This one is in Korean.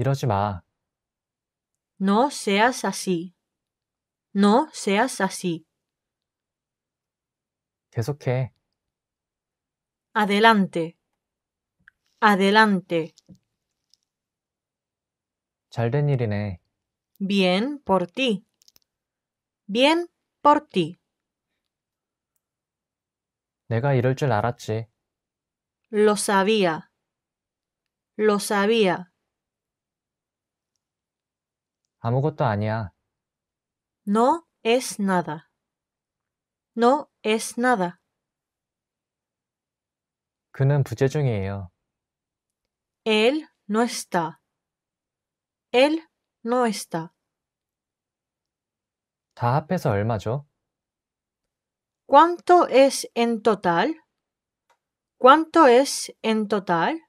이러지 마. No seas así. No seas así. 계속해. Adelante. Adelante. 잘 된 일이네. Bien por ti. Bien por ti. 내가 이럴 줄 알았지. Lo sabía. Lo sabía. 아무것도 아니야. No es nada. No es nada. 그는 부재중이에요. Él no está. Él no está. 다 합해서 얼마죠? ¿Cuánto es en total? ¿Cuánto es en total?